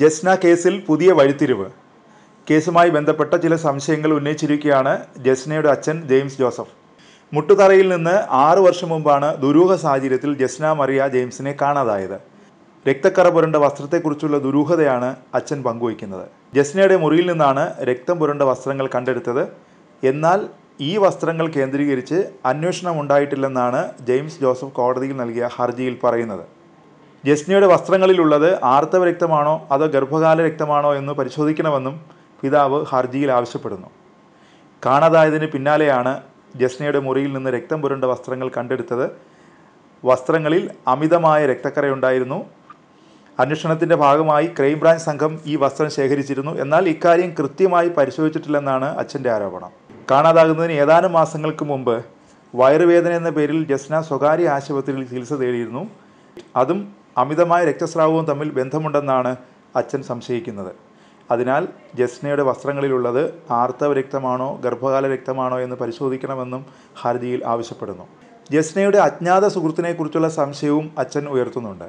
ജസ്ന കേസിൽ പുതിയ വഴിത്തിരിവ് കേസുമായി ബന്ധപ്പെട്ട ചില സംശയങ്ങൾ ഉന്നയിച്ചിരിക്കുകയാണ് ജസ്നയുടെ അച്ഛൻ ജെയിംസ് ജോസഫ് മുട്ടുതറയിൽ നിന്ന് ആറു വർഷം മുമ്പാണ് ദുരൂഹ സാഹചര്യത്തിൽ ജസ്ന മറിയ ജെയിംസിനെ കാണാതായത് രക്തക്കറ പുരണ്ട വസ്ത്രത്തെക്കുറിച്ചുള്ള ദുരൂഹതയാണ് അച്ഛൻ പങ്കുവയ്ക്കുന്നത് ജസ്നയുടെ മുറിയിൽ നിന്നാണ് രക്തം പുരണ്ട വസ്ത്രങ്ങൾ കണ്ടെടുത്തത് എന്നാൽ ഈ വസ്ത്രങ്ങൾ കേന്ദ്രീകരിച്ച് അന്വേഷണം ഉണ്ടായിട്ടില്ലെന്നാണ് ജെയിംസ് ജോസഫ് കോടതിയിൽ നൽകിയ ഹർജിയിൽ പറയുന്നത് ജസ്നയുടെ വസ്ത്രങ്ങളിലുള്ളത് ആർത്തവ രക്തമാണോ അതോ ഗർഭകാല രക്തമാണോ എന്ന് പരിശോധിക്കണമെന്നും പിതാവ് ഹർജിയിൽ ആവശ്യപ്പെടുന്നു കാണാതായതിന് പിന്നാലെയാണ് ജസ്നയുടെ മുറിയിൽ നിന്ന് രക്തം പുരണ്ട വസ്ത്രങ്ങൾ കണ്ടെടുത്തത് വസ്ത്രങ്ങളിൽ അമിതമായ രക്തക്കറയുണ്ടായിരുന്നു അന്വേഷണത്തിൻ്റെ ഭാഗമായി ക്രൈംബ്രാഞ്ച് സംഘം ഈ വസ്ത്രം ശേഖരിച്ചിരുന്നു എന്നാൽ ഇക്കാര്യം കൃത്യമായി പരിശോധിച്ചിട്ടില്ലെന്നാണ് അച്ഛൻ്റെ ആരോപണം കാണാതാകുന്നതിന് ഏതാനും മാസങ്ങൾക്ക് മുമ്പ് വയറുവേദന എന്ന പേരിൽ ജസ്ന സ്വകാര്യ ആശുപത്രിയിൽ ചികിത്സ തേടിയിരുന്നു അതും അമിതമായ രക്തസ്രാവവും തമ്മിൽ ബന്ധമുണ്ടെന്നാണ് അച്ഛൻ സംശയിക്കുന്നത് അതിനാൽ ജസ്നയുടെ വസ്ത്രങ്ങളിലുള്ളത് ആർത്തവ രക്തമാണോ ഗർഭകാല രക്തമാണോ എന്ന് പരിശോധിക്കണമെന്നും ഹർജിയിൽ ആവശ്യപ്പെടുന്നു ജസ്നയുടെ അജ്ഞാത സുഹൃത്തിനെക്കുറിച്ചുള്ള സംശയവും അച്ഛൻ ഉയർത്തുന്നുണ്ട്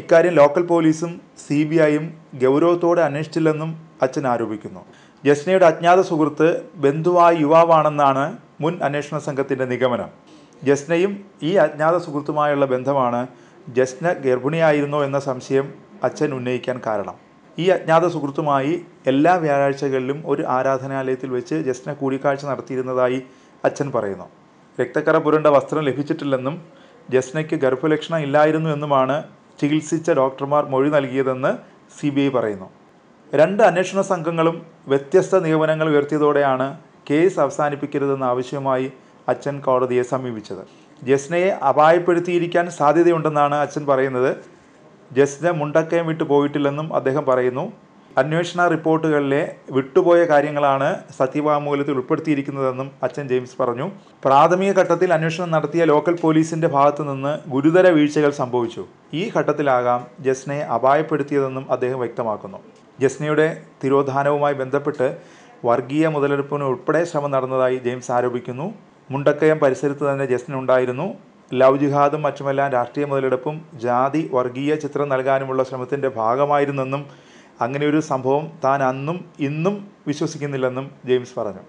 ഇക്കാര്യം ലോക്കൽ പോലീസും സി ബി ഐയും ഗൗരവത്തോടെ അന്വേഷിച്ചില്ലെന്നും അച്ഛൻ ആരോപിക്കുന്നു ജസ്നയുടെ അജ്ഞാത സുഹൃത്ത് ബന്ധുവായ യുവാവാണെന്നാണ് മുൻ അന്വേഷണ സംഘത്തിൻ്റെ നിഗമനം ജസ്നയും ഈ അജ്ഞാത സുഹൃത്തുമായുള്ള ബന്ധമാണ് ജസ്ന ഗർഭിണിയായിരുന്നോ എന്ന സംശയം അച്ഛൻ ഉന്നയിക്കാൻ കാരണം ഈ അജ്ഞാത സുഹൃത്തുമായി എല്ലാ വ്യാഴാഴ്ചകളിലും ഒരു ആരാധനാലയത്തിൽ വെച്ച് ജസ്ന കൂടിക്കാഴ്ച നടത്തിയിരുന്നതായി അച്ഛൻ പറയുന്നു രക്തക്കറ പുരണ്ട വസ്ത്രം ലഭിച്ചിട്ടില്ലെന്നും ജസ്നയ്ക്ക് ഗർഭലക്ഷണം ഇല്ലായിരുന്നു എന്നുമാണ് ചികിത്സിച്ച ഡോക്ടർമാർ മൊഴി നൽകിയതെന്ന് സി ബി ഐ പറയുന്നു രണ്ട് അന്വേഷണ സംഘങ്ങളും വ്യത്യസ്ത നിഗമനങ്ങൾ ഉയർത്തിയതോടെയാണ് കേസ് അവസാനിപ്പിക്കരുതെന്ന ആവശ്യവുമായി അച്ഛൻ കോടതിയെ സമീപിച്ചത് ജസ്നയെ അപായപ്പെടുത്തിയിരിക്കാൻ സാധ്യതയുണ്ടെന്നാണ് അച്ഛൻ പറയുന്നത് ജസ്ന മുണ്ടക്കയം വിട്ടു പോയിട്ടില്ലെന്നും അദ്ദേഹം പറയുന്നു അന്വേഷണ റിപ്പോർട്ടുകളിലെ വിട്ടുപോയ കാര്യങ്ങളാണ് സത്യവാങ്മൂലത്തിൽ ഉൾപ്പെടുത്തിയിരിക്കുന്നതെന്നും അച്ഛൻ ജെയിംസ് പറഞ്ഞു പ്രാഥമിക ഘട്ടത്തിൽ അന്വേഷണം നടത്തിയ ലോക്കൽ പോലീസിന്റെ ഭാഗത്തു നിന്ന് ഗുരുതര വീഴ്ചകൾ സംഭവിച്ചു ഈ ഘട്ടത്തിലാകാം ജസ്നയെ അപായപ്പെടുത്തിയതെന്നും അദ്ദേഹം വ്യക്തമാക്കുന്നു ജസ്നയുടെ തിരോധാനവുമായി ബന്ധപ്പെട്ട് വർഗീയ മുതലെടുപ്പിന് ഉൾപ്പെടെ ശ്രമം നടന്നതായി ജെയിംസ് ആരോപിക്കുന്നു മുണ്ടക്കയം പരിസരത്ത് തന്നെ ജസ്റ്റിനുണ്ടായിരുന്നു ലവ് ജിഹാദും മറ്റുമെല്ലാം രാഷ്ട്രീയ മുതലെടുപ്പും ജാതി വർഗീയ ചിത്രം നൽകാനുമുള്ള ശ്രമത്തിൻ്റെ ഭാഗമായിരുന്നെന്നും അങ്ങനെയൊരു സംഭവം താൻ അന്നും ഇന്നും വിശ്വസിക്കുന്നില്ലെന്നും ജെയിംസ് പറഞ്ഞു